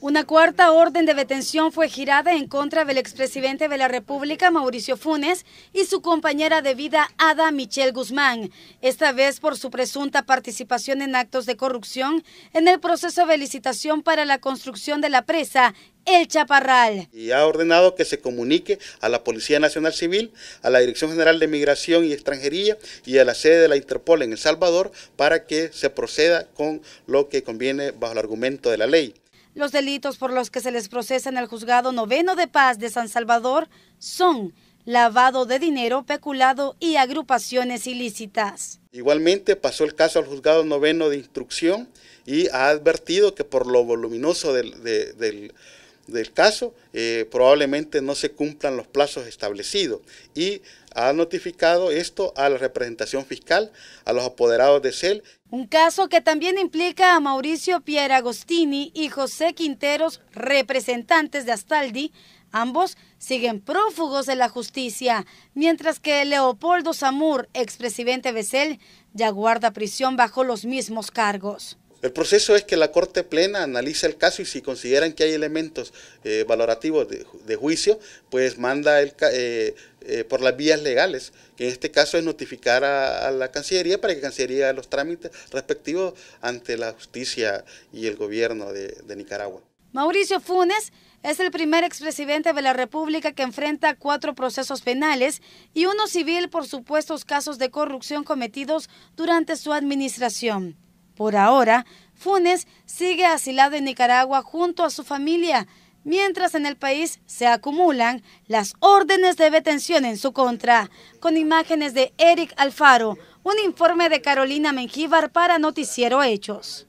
Una cuarta orden de detención fue girada en contra del expresidente de la República, Mauricio Funes, y su compañera de vida, Ada Michelle Guzmán, esta vez por su presunta participación en actos de corrupción en el proceso de licitación para la construcción de la presa el Chaparral. Y ha ordenado que se comunique a la Policía Nacional Civil, a la Dirección General de Migración y Extranjería y a la sede de la Interpol en El Salvador para que se proceda con lo que conviene bajo el argumento de la ley. Los delitos por los que se les procesa en el Juzgado Noveno de Paz de San Salvador son lavado de dinero, peculado y agrupaciones ilícitas. Igualmente pasó el caso al Juzgado Noveno de Instrucción y ha advertido que por lo voluminoso del, del del caso, eh, probablemente no se cumplan los plazos establecidos y ha notificado esto a la representación fiscal, a los apoderados de CEL. Un caso que también implica a Mauricio Pieragostini y José Quinteros, representantes de Astaldi. Ambos siguen prófugos de la justicia, mientras que Leopoldo Zamur, expresidente de CEL, ya guarda prisión bajo los mismos cargos. El proceso es que la Corte Plena analiza el caso y si consideran que hay elementos eh, valorativos de, juicio, pues manda el, eh, eh, por las vías legales, que en este caso es notificar a, la Cancillería para que Cancillería los trámites respectivos ante la justicia y el gobierno de, de Nicaragua. Mauricio Funes es el primer expresidente de la República que enfrenta cuatro procesos penales y uno civil por supuestos casos de corrupción cometidos durante su administración. Por ahora, Funes sigue asilado en Nicaragua junto a su familia, mientras en el país se acumulan las órdenes de detención en su contra. Con imágenes de Eric Alfaro, un informe de Carolina Mengíbar para Noticiero Hechos.